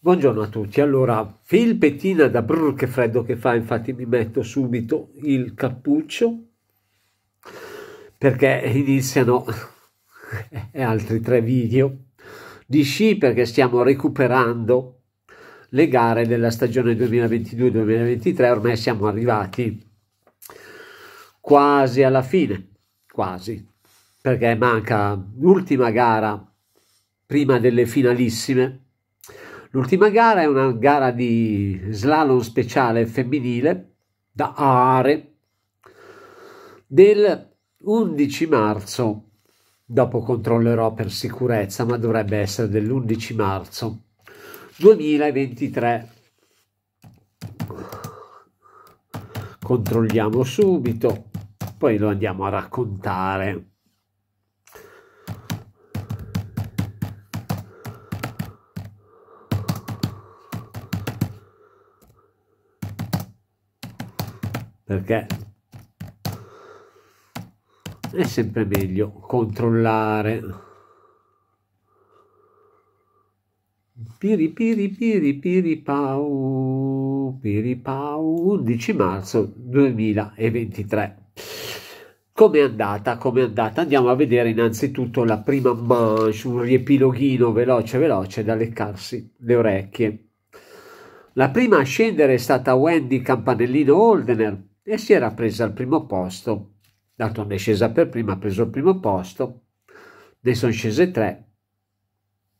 Buongiorno a tutti, allora felpettina da brrr che freddo che fa, infatti mi metto subito il cappuccio perché iniziano altri tre video di sci perché stiamo recuperando le gare della stagione 2022-2023, ormai siamo arrivati quasi alla fine, quasi, perché manca l'ultima gara prima delle finalissime L'ultima gara è una gara di slalom speciale femminile da Are del 11 marzo. Dopo controllerò per sicurezza, ma dovrebbe essere dell'11 marzo 2023. Controlliamo subito, poi lo andiamo a raccontare. perché è sempre meglio controllare piri piri piri piri pau piri pau 11 marzo 2023 come è andata? come è andata? Andiamo a vedere innanzitutto la prima manche, un riepiloghino veloce veloce da leccarsi le orecchie. La prima a scendere è stata Wendy Campanellino Holdener, e si era presa al primo posto, dato è scesa per prima, ha preso il primo posto, ne sono scese tre,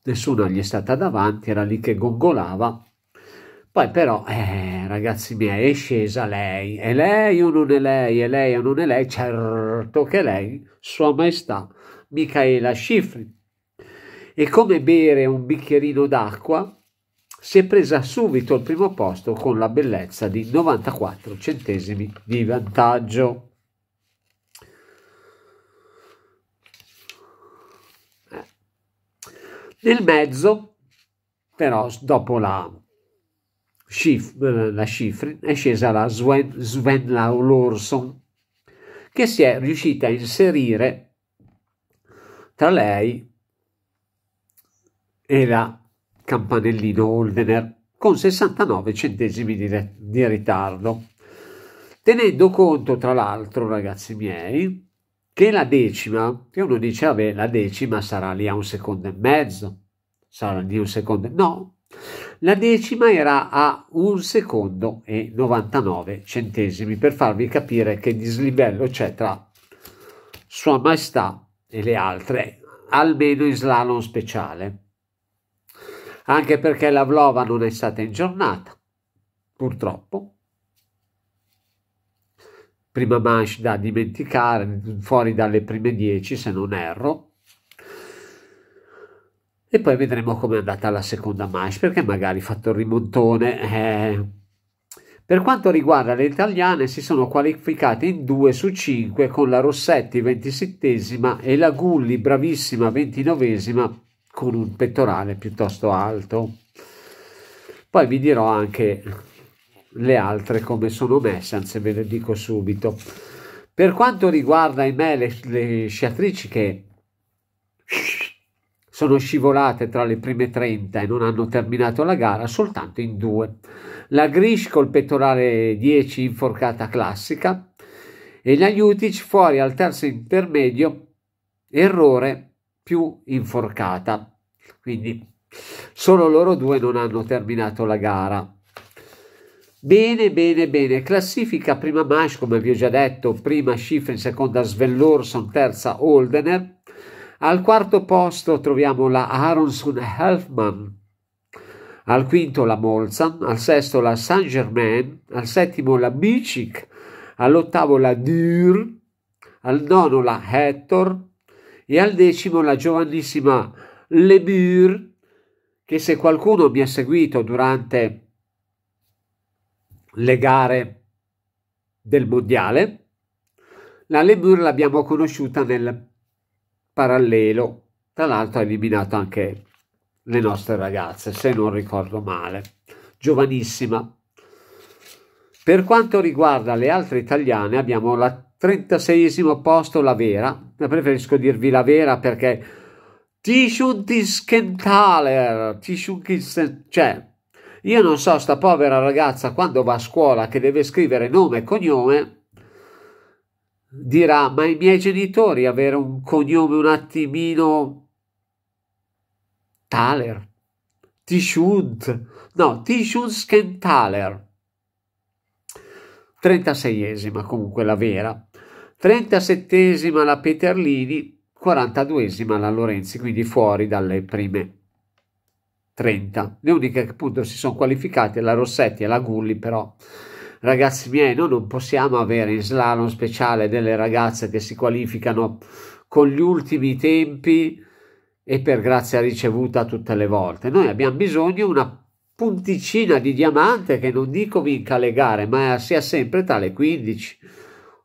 nessuno gli è stata davanti, era lì che gongolava, poi però, eh, ragazzi miei, è scesa lei, è lei o non è lei, è lei o non è lei, certo che lei, sua maestà, Michaela Schifrin. E come bere un bicchierino d'acqua si è presa subito il primo posto con la bellezza di 94 centesimi di vantaggio. Eh. Nel mezzo, però, dopo la, Schif, eh, la Schifrin, è scesa la Sven, Sven Lorson, che si è riuscita a inserire tra lei e la campanellino Olvener con 69 centesimi di, re- di ritardo. Tenendo conto, tra l'altro, ragazzi miei, che la decima, che uno dice, vabbè, la decima sarà lì a un secondo e mezzo, sarà lì un secondo, no, la decima era a un secondo e 99 centesimi, per farvi capire che dislivello c'è tra Sua Maestà e le altre, almeno in slalom speciale anche perché la Vlova non è stata in giornata, purtroppo. Prima manche da dimenticare, fuori dalle prime 10 se non erro. E poi vedremo come è andata la seconda manche, perché magari fatto il rimontone. Eh. Per quanto riguarda le italiane, si sono qualificate in 2 su 5 con la Rossetti 27 e la Gulli, bravissima, 29 con un pettorale piuttosto alto. Poi vi dirò anche le altre come sono messe, anzi ve le dico subito. Per quanto riguarda ahimè le, le sciatrici che sono scivolate tra le prime 30 e non hanno terminato la gara soltanto in due. La Grish col pettorale 10 inforcata classica e la Jutic fuori al terzo intermedio, errore più inforcata. Quindi solo loro due non hanno terminato la gara. Bene, bene, bene. Classifica prima Mash, come vi ho già detto, prima Schifrin, seconda Svellorson, terza Oldener. Al quarto posto troviamo la Aronson Helfman, al quinto la Molzan, al sesto la Saint Germain, al settimo la Bicic, all'ottavo la Dürr, al nono la Hector, e al decimo la giovanissima Lemur, che se qualcuno mi ha seguito durante le gare del mondiale, la Lemur l'abbiamo conosciuta nel parallelo, tra l'altro ha eliminato anche le nostre ragazze, se non ricordo male, giovanissima. Per quanto riguarda le altre italiane abbiamo la 36 esimo posto la vera, ma preferisco dirvi la vera perché Tishun Tiskenthaler, Tishun cioè io non so sta povera ragazza quando va a scuola che deve scrivere nome e cognome dirà ma i miei genitori avere un cognome un attimino Thaler, Tishunt, no, Tishun Schenthaler. 36esima comunque la vera. 37esima la Peterlini, 42esima la Lorenzi, quindi fuori dalle prime 30. Le uniche che appunto si sono qualificate la Rossetti e la Gulli, però ragazzi miei, noi non possiamo avere in slalom speciale delle ragazze che si qualificano con gli ultimi tempi e per grazia ricevuta tutte le volte. Noi abbiamo bisogno di una punticina di diamante che non dico vinca le gare, ma sia sempre tra le 15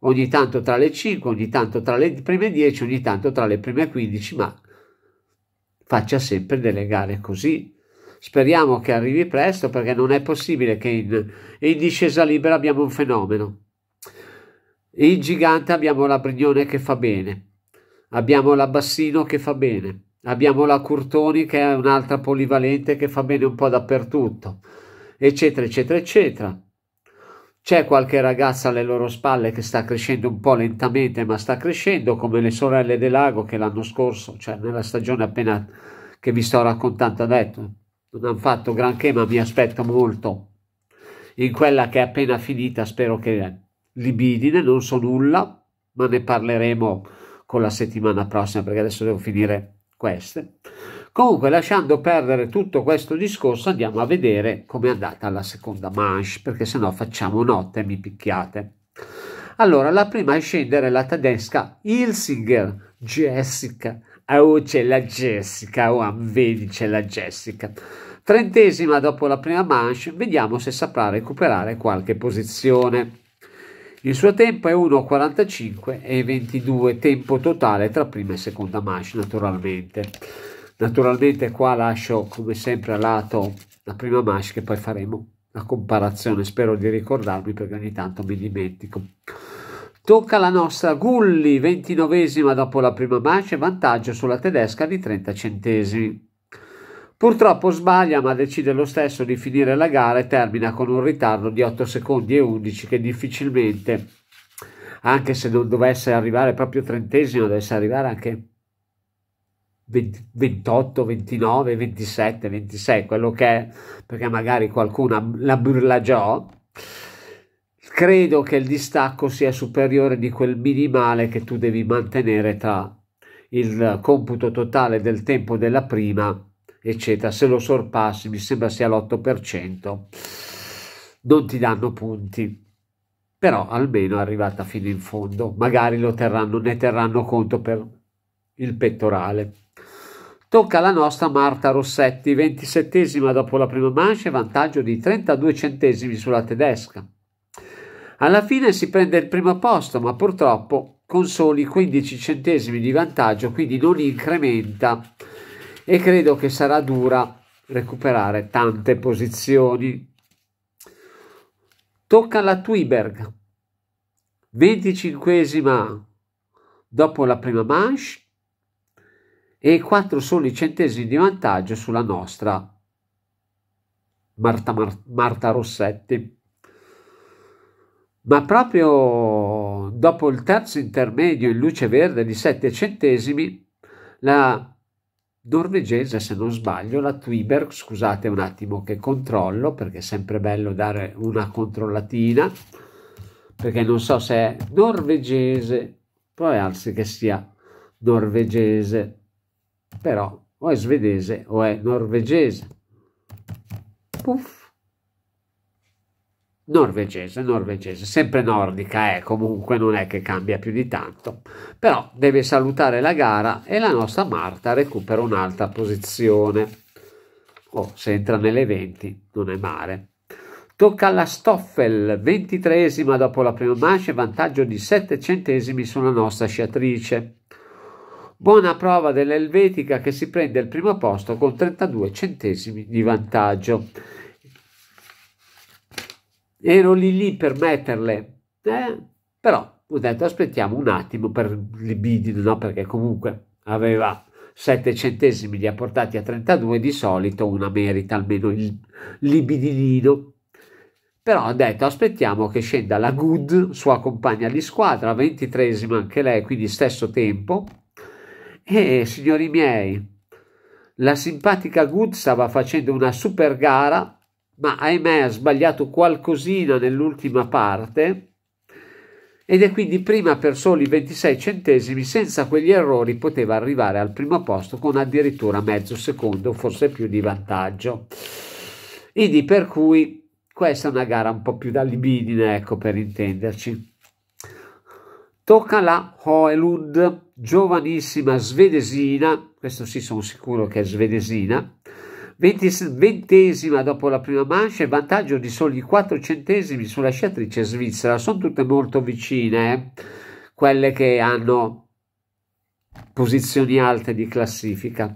ogni tanto tra le 5, ogni tanto tra le prime 10, ogni tanto tra le prime 15, ma faccia sempre delle gare così. Speriamo che arrivi presto perché non è possibile che in, in discesa libera abbiamo un fenomeno. In gigante abbiamo la Brignone che fa bene, abbiamo la Bassino che fa bene, abbiamo la Curtoni che è un'altra polivalente che fa bene un po' dappertutto, eccetera, eccetera, eccetera. C'è qualche ragazza alle loro spalle che sta crescendo un po' lentamente, ma sta crescendo come le sorelle del lago che l'anno scorso, cioè nella stagione appena che vi sto raccontando ha detto, non hanno fatto granché, ma mi aspetto molto. In quella che è appena finita spero che libidine, non so nulla, ma ne parleremo con la settimana prossima perché adesso devo finire queste. Comunque, lasciando perdere tutto questo discorso, andiamo a vedere come è andata la seconda manche, perché sennò facciamo notte e mi picchiate. Allora, la prima a scendere è la tedesca Ilsinger, Jessica. Oh, c'è la Jessica, oh, vedi, c'è la Jessica. Trentesima dopo la prima manche, vediamo se saprà recuperare qualche posizione. Il suo tempo è 1.45 e 22, tempo totale tra prima e seconda manche naturalmente naturalmente qua lascio come sempre a lato la prima mash che poi faremo la comparazione spero di ricordarmi perché ogni tanto mi dimentico tocca la nostra Gulli 29esima dopo la prima mash vantaggio sulla tedesca di 30 centesimi Purtroppo sbaglia ma decide lo stesso di finire la gara e termina con un ritardo di 8 secondi e 11 che difficilmente, anche se non dovesse arrivare proprio trentesimo, dovesse arrivare anche 28, 29, 27, 26, quello che è, perché magari qualcuno la burlagiò, credo che il distacco sia superiore di quel minimale che tu devi mantenere tra il computo totale del tempo della prima, eccetera. Se lo sorpassi, mi sembra sia l'8%, non ti danno punti però almeno è arrivata fino in fondo, magari lo terranno, ne terranno conto per il pettorale. Tocca alla nostra Marta Rossetti, 27 dopo la prima manche, vantaggio di 32 centesimi sulla tedesca. Alla fine si prende il primo posto, ma purtroppo con soli 15 centesimi di vantaggio, quindi non incrementa e credo che sarà dura recuperare tante posizioni. Tocca alla Twiberg, 25 dopo la prima manche, e 4 soli centesimi di vantaggio sulla nostra Marta, Mar- Marta Rossetti. Ma proprio dopo il terzo intermedio in luce verde di 7 centesimi, la norvegese, se non sbaglio, la Twiberg, scusate un attimo che controllo perché è sempre bello dare una controllatina, perché non so se è norvegese, poi alzi che sia norvegese però o è svedese o è norvegese. Puff. Norvegese, norvegese, sempre nordica, eh, comunque non è che cambia più di tanto, però deve salutare la gara e la nostra Marta recupera un'altra posizione. Oh, se entra nelle 20 non è male. Tocca alla Stoffel, 23esima dopo la prima mancia, vantaggio di 7 centesimi sulla nostra sciatrice. Buona prova dell'Elvetica che si prende il primo posto con 32 centesimi di vantaggio. Ero lì lì per metterle, eh, però ho detto aspettiamo un attimo per libidino, no? perché comunque aveva 7 centesimi li ha portati a 32 di solito una merita almeno il libidinino però ho detto aspettiamo che scenda la Good sua compagna di squadra 23esima anche lei quindi stesso tempo e eh, signori miei, la simpatica Good stava facendo una super gara, ma ahimè ha sbagliato qualcosina nell'ultima parte ed è quindi prima per soli 26 centesimi, senza quegli errori poteva arrivare al primo posto con addirittura mezzo secondo, forse più di vantaggio. Quindi per cui questa è una gara un po' più da libidine, ecco per intenderci. Tocca la Hoelund, giovanissima svedesina, questo sì sono sicuro che è svedesina, ventesima dopo la prima mancia e vantaggio di soli 4 centesimi sulla sciatrice svizzera. Sono tutte molto vicine, eh? quelle che hanno posizioni alte di classifica.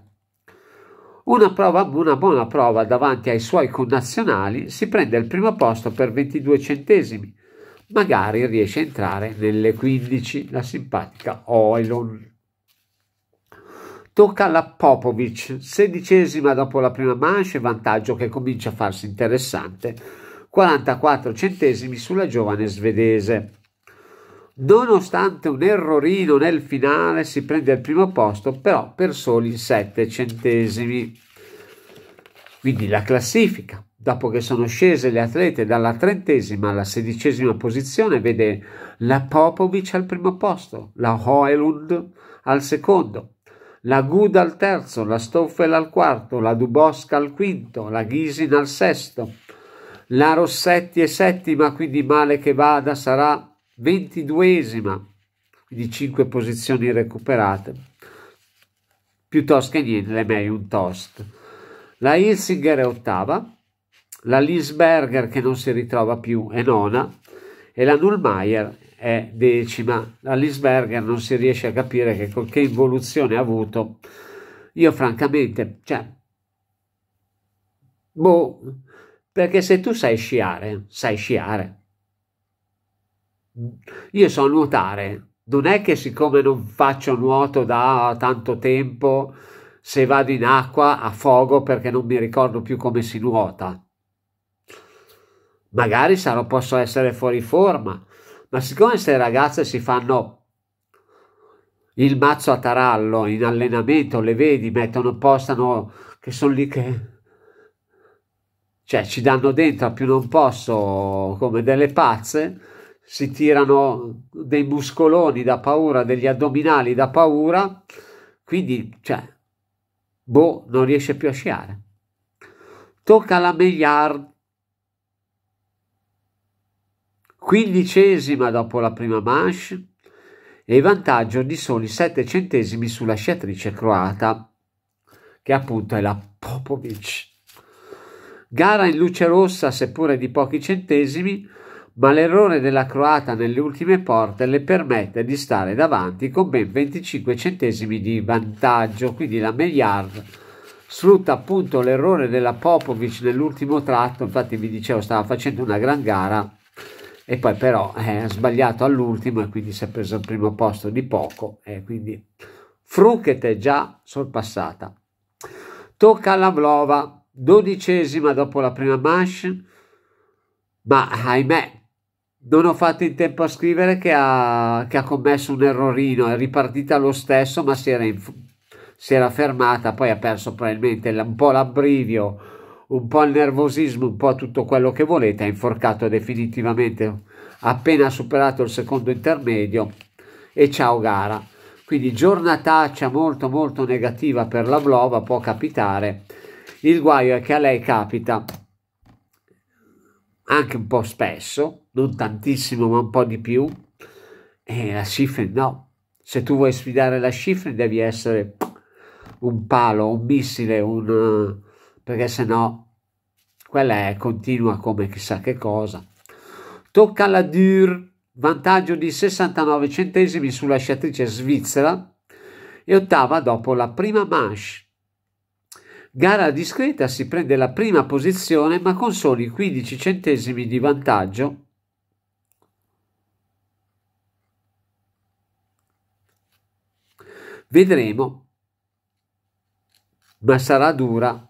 Una, prova, una buona prova davanti ai suoi connazionali, si prende il primo posto per 22 centesimi, magari riesce a entrare nelle 15 la simpatica Oilon. Tocca alla Popovic, sedicesima dopo la prima manche, vantaggio che comincia a farsi interessante, 44 centesimi sulla giovane svedese. Nonostante un errorino nel finale si prende il primo posto, però per soli 7 centesimi. Quindi la classifica dopo che sono scese le atlete dalla trentesima alla sedicesima posizione, vede la Popovic al primo posto, la Hoelund al secondo, la Guda al terzo, la Stoffel al quarto, la Dubosca al quinto, la Ghisin al sesto, la Rossetti è settima, quindi male che vada sarà ventiduesima, quindi cinque posizioni recuperate, piuttosto che niente, lei meglio un toast. La Hilsinger è ottava, la Lisberger che non si ritrova più è nona e la Nullmeier è decima. La Lisberger non si riesce a capire che, che involuzione ha avuto. Io francamente, cioè, boh, perché se tu sai sciare, sai sciare. Io so nuotare, non è che siccome non faccio nuoto da tanto tempo, se vado in acqua affogo perché non mi ricordo più come si nuota magari sarò, posso essere fuori forma, ma siccome queste ragazze si fanno il mazzo a tarallo in allenamento, le vedi, mettono, postano, che sono lì che... Cioè ci danno dentro a più non posso come delle pazze, si tirano dei muscoloni da paura, degli addominali da paura, quindi cioè, boh, non riesce più a sciare. Tocca la Meillard quindicesima dopo la prima manche e vantaggio di soli 7 centesimi sulla sciatrice croata, che appunto è la Popovic. Gara in luce rossa, seppure di pochi centesimi, ma l'errore della croata nelle ultime porte le permette di stare davanti con ben 25 centesimi di vantaggio, quindi la Meillard sfrutta appunto l'errore della Popovic nell'ultimo tratto, infatti vi dicevo stava facendo una gran gara e poi però eh, sbagliato all'ultimo e quindi si è preso il primo posto di poco e quindi Fruchet è già sorpassata. Tocca alla Vlova, dodicesima dopo la prima manche, ma ahimè non ho fatto in tempo a scrivere che ha, che ha commesso un errorino, è ripartita lo stesso ma si era, si era fermata, poi ha perso probabilmente un po' l'abbrivio un po' il nervosismo, un po' tutto quello che volete, ha inforcato definitivamente appena superato il secondo intermedio e ciao gara. Quindi giornataccia molto molto negativa per la Vlova, può capitare. Il guaio è che a lei capita anche un po' spesso, non tantissimo ma un po' di più, e la Schifrin no. Se tu vuoi sfidare la Schifrin devi essere un palo, un missile, un perché se no quella è continua come chissà che cosa. Tocca alla Dürr, vantaggio di 69 centesimi sulla sciatrice svizzera e ottava dopo la prima manche. Gara discreta si prende la prima posizione ma con soli 15 centesimi di vantaggio. Vedremo, ma sarà dura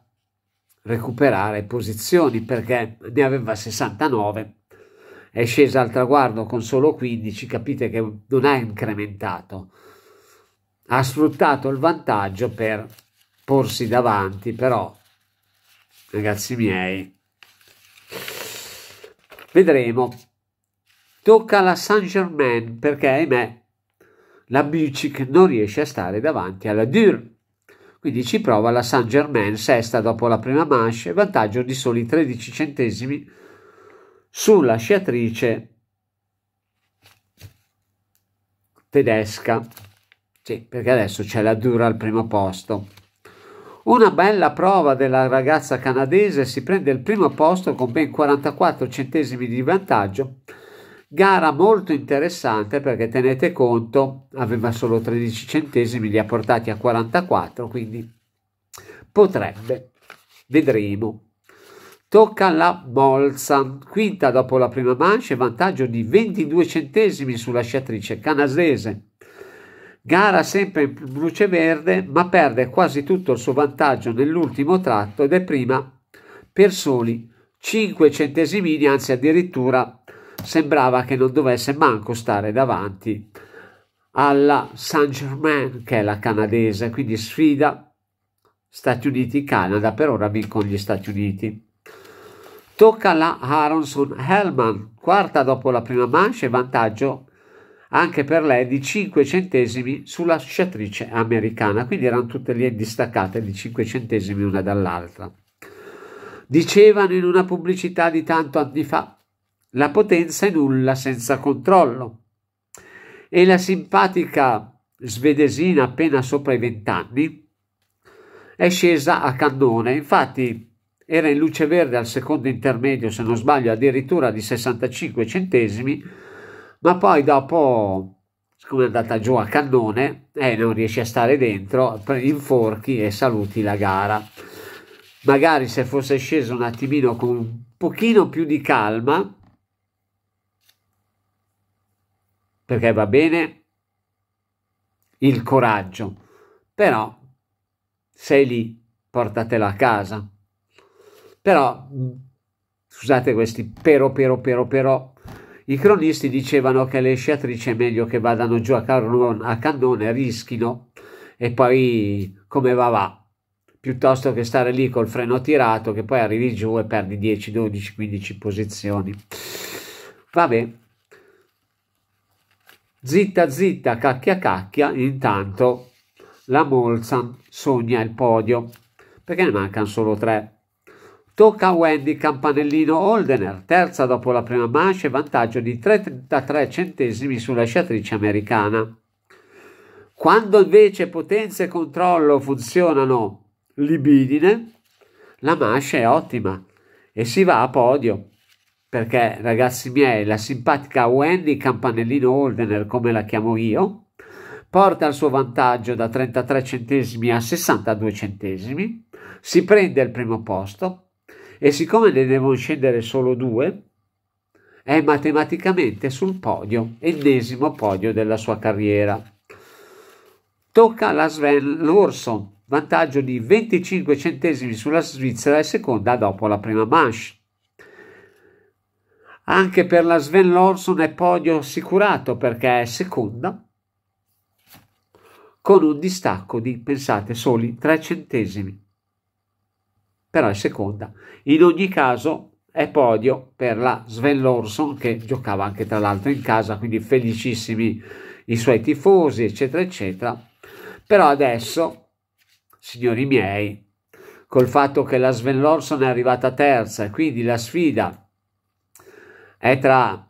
recuperare posizioni perché ne aveva 69 è scesa al traguardo con solo 15 capite che non ha incrementato ha sfruttato il vantaggio per porsi davanti però ragazzi miei vedremo tocca alla Saint Germain perché ahimè la Bici non riesce a stare davanti alla Dürr quindi ci prova la Saint Germain, sesta dopo la prima manche, vantaggio di soli 13 centesimi sulla sciatrice tedesca. Sì, perché adesso c'è la dura al primo posto. Una bella prova della ragazza canadese si prende il primo posto con ben 44 centesimi di vantaggio Gara molto interessante perché tenete conto, aveva solo 13 centesimi, li ha portati a 44, quindi potrebbe, vedremo. Tocca alla Molsan, quinta dopo la prima mancia, vantaggio di 22 centesimi sulla sciatrice canasese. Gara sempre in luce verde, ma perde quasi tutto il suo vantaggio nell'ultimo tratto ed è prima per soli 5 centesimi anzi addirittura sembrava che non dovesse manco stare davanti alla Saint Germain che è la canadese quindi sfida Stati Uniti-Canada per ora vincono gli Stati Uniti tocca alla Aronson Hellman quarta dopo la prima mancia e vantaggio anche per lei di 5 centesimi sulla sciatrice americana quindi erano tutte lì distaccate di 5 centesimi una dall'altra dicevano in una pubblicità di tanto anni fa la potenza è nulla senza controllo. E la simpatica svedesina appena sopra i vent'anni è scesa a cannone, infatti era in luce verde al secondo intermedio, se non sbaglio, addirittura di 65 centesimi, ma poi dopo come è andata giù a cannone e eh, non riesce a stare dentro, inforchi e saluti la gara. Magari se fosse scesa un attimino con un pochino più di calma, perché va bene il coraggio, però sei lì, portatela a casa. Però, scusate questi però, però, però, però, i cronisti dicevano che le sciatrici è meglio che vadano giù a, carron, a cannone, rischino e poi come va va, piuttosto che stare lì col freno tirato che poi arrivi giù e perdi 10, 12, 15 posizioni. Vabbè. Zitta zitta, cacchia cacchia, intanto la Molzan sogna il podio, perché ne mancano solo tre. Tocca a Wendy Campanellino Holdener, terza dopo la prima manche, vantaggio di 33 centesimi sulla sciatrice americana. Quando invece potenza e controllo funzionano libidine, la manche è ottima e si va a podio perché ragazzi miei la simpatica Wendy Campanellino Holdener come la chiamo io porta il suo vantaggio da 33 centesimi a 62 centesimi si prende il primo posto e siccome ne devono scendere solo due è matematicamente sul podio ennesimo podio della sua carriera tocca alla Sven Lorso, vantaggio di 25 centesimi sulla Svizzera e seconda dopo la prima manche anche per la Sven Lorson è podio assicurato perché è seconda con un distacco di, pensate, soli 3 centesimi. Però è seconda. In ogni caso è podio per la Sven Lorson che giocava anche tra l'altro in casa, quindi felicissimi i suoi tifosi, eccetera, eccetera. Però adesso, signori miei, col fatto che la Sven Lorson è arrivata terza e quindi la sfida è tra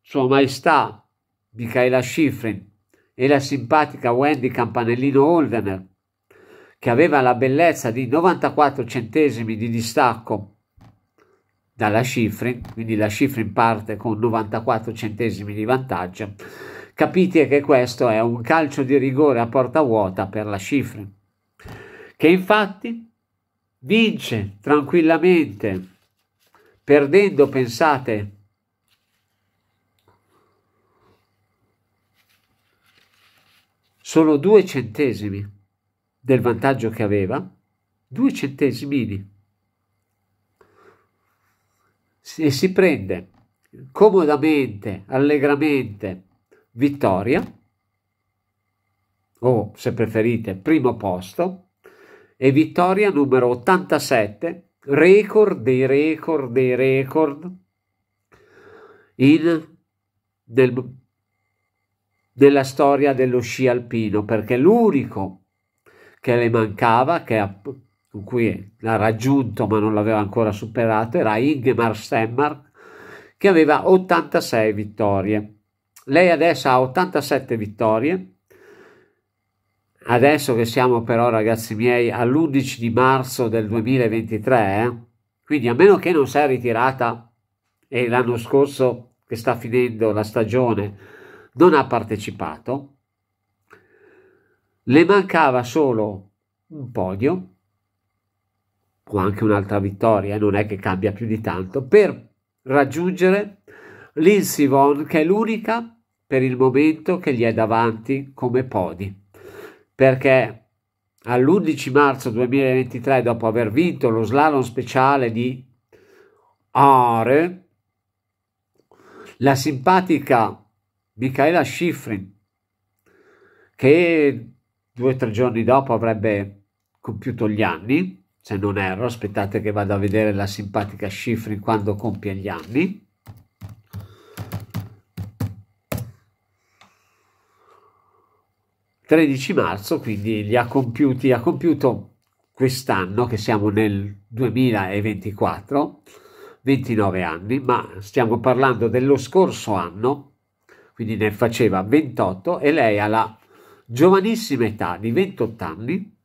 Sua Maestà Michaela Schifrin e la simpatica Wendy Campanellino Holdener, che aveva la bellezza di 94 centesimi di distacco dalla Schifrin, quindi la Schifrin parte con 94 centesimi di vantaggio, capite che questo è un calcio di rigore a porta vuota per la Schifrin, che infatti vince tranquillamente, perdendo, pensate, solo due centesimi del vantaggio che aveva, due centesimini. E si prende comodamente, allegramente vittoria, o se preferite primo posto, e vittoria numero 87, record dei record dei record in, nel nella storia dello sci alpino, perché l'unico che le mancava, che ha, con cui l'ha raggiunto ma non l'aveva ancora superato, era Ingemar Stemmark, che aveva 86 vittorie. Lei adesso ha 87 vittorie. Adesso che siamo però, ragazzi miei, all'11 di marzo del 2023, eh? quindi a meno che non sia ritirata e l'anno scorso che sta finendo la stagione non ha partecipato, le mancava solo un podio o anche un'altra vittoria, non è che cambia più di tanto, per raggiungere Lindsey che è l'unica per il momento che gli è davanti come podi, perché all'11 marzo 2023, dopo aver vinto lo slalom speciale di Are, la simpatica Michaela Schifrin, che due o tre giorni dopo avrebbe compiuto gli anni, se non erro, aspettate che vado a vedere la simpatica Schifrin quando compie gli anni. 13 marzo, quindi li ha compiuti, ha compiuto quest'anno che siamo nel 2024, 29 anni, ma stiamo parlando dello scorso anno quindi ne faceva 28 e lei alla giovanissima età di 28 anni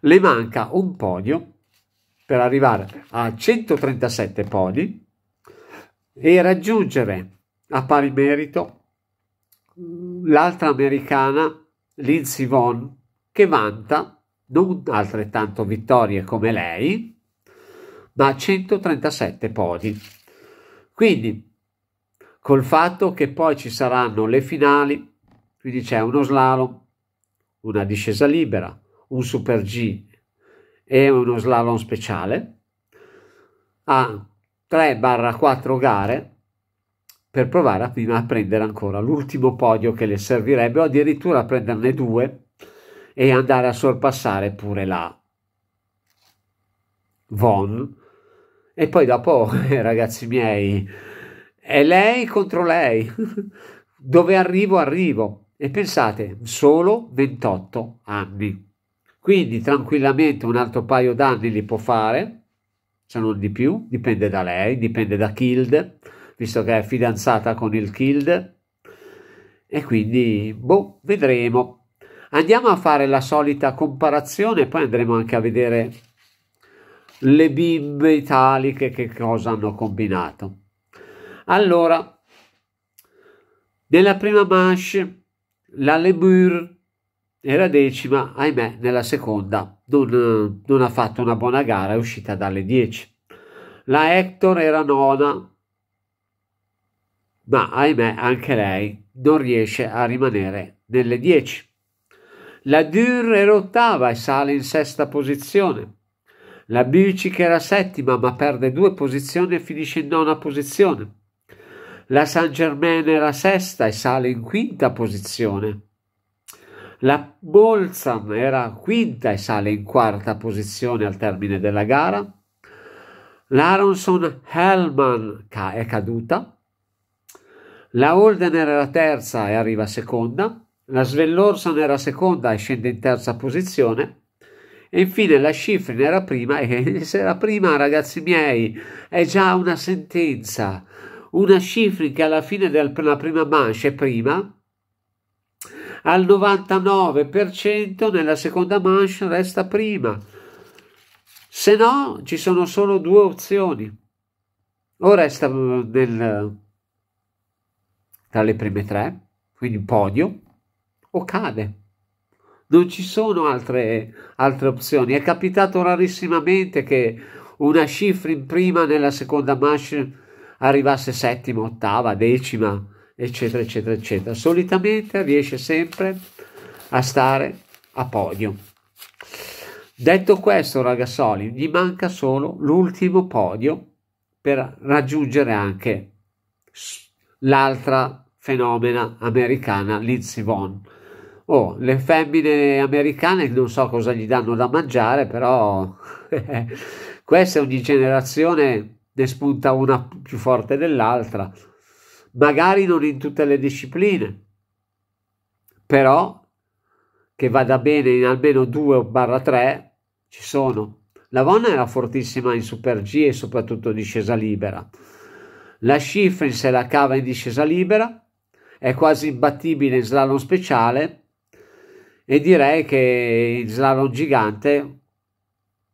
le manca un podio per arrivare a 137 podi e raggiungere a pari merito l'altra americana Lindsey Vonn che vanta non altrettanto vittorie come lei ma 137 podi quindi col fatto che poi ci saranno le finali, quindi c'è uno slalom, una discesa libera, un super G e uno slalom speciale a 3-4 gare per provare prima a prendere ancora l'ultimo podio che le servirebbe o addirittura a prenderne due e andare a sorpassare pure la Von. E poi dopo, ragazzi miei, è lei contro lei. Dove arrivo, arrivo. E pensate, solo 28 anni. Quindi tranquillamente un altro paio d'anni li può fare, se non di più, dipende da lei, dipende da Kild, visto che è fidanzata con il Kild. E quindi, boh, vedremo. Andiamo a fare la solita comparazione, poi andremo anche a vedere le bimbe italiche che cosa hanno combinato. Allora, nella prima manche la Lemur era decima, ahimè, nella seconda non, non ha fatto una buona gara, è uscita dalle 10. La Hector era nona, ma ahimè anche lei non riesce a rimanere nelle 10. La Dürr era ottava e sale in sesta posizione. La Bici che era settima ma perde due posizioni e finisce in nona posizione. La Saint Germain era sesta e sale in quinta posizione. La Bolzam era quinta e sale in quarta posizione al termine della gara. L'Aronson Hellman è caduta. La Holdener era terza e arriva seconda. La Svellorson era seconda e scende in terza posizione. E infine la Schifrin era prima e se era prima, ragazzi miei, è già una sentenza una cifra che alla fine della prima mancia prima, al 99% nella seconda mancia resta prima. Se no, ci sono solo due opzioni. O resta nel, tra le prime tre, quindi podio, o cade. Non ci sono altre, altre opzioni. È capitato rarissimamente che una cifra in prima nella seconda mancia arrivasse settima, ottava, decima, eccetera, eccetera, eccetera. Solitamente riesce sempre a stare a podio. Detto questo, Ragazzoli, gli manca solo l'ultimo podio per raggiungere anche l'altra fenomena americana, Lindsey Vonn. Oh, le femmine americane non so cosa gli danno da mangiare, però questa è ogni generazione ne spunta una più forte dell'altra, magari non in tutte le discipline, però che vada bene in almeno 2-3 ci sono. La Lavonna era fortissima in Super G e soprattutto discesa libera. La Schifrin se la cava in discesa libera, è quasi imbattibile in slalom speciale e direi che in slalom gigante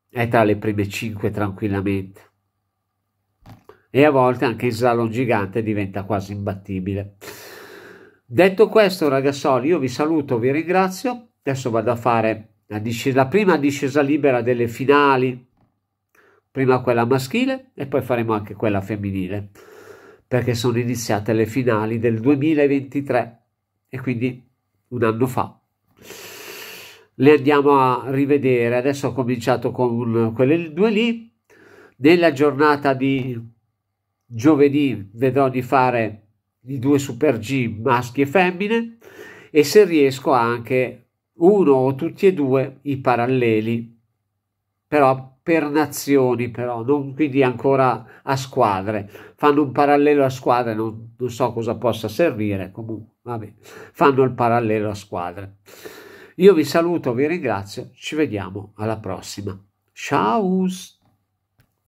è tra le prime 5 tranquillamente e a volte anche in slalom gigante diventa quasi imbattibile. Detto questo ragazzoli io vi saluto, vi ringrazio, adesso vado a fare la, discesa, la prima discesa libera delle finali, prima quella maschile e poi faremo anche quella femminile, perché sono iniziate le finali del 2023 e quindi un anno fa le andiamo a rivedere. Adesso ho cominciato con quelle due lì. Nella giornata di Giovedì vedrò di fare i due Super G maschi e femmine e se riesco anche uno o tutti e due i paralleli, però per nazioni, però, non quindi ancora a squadre. Fanno un parallelo a squadre, non, non so cosa possa servire, comunque, vabbè, fanno il parallelo a squadre. Io vi saluto, vi ringrazio, ci vediamo alla prossima. Ciao!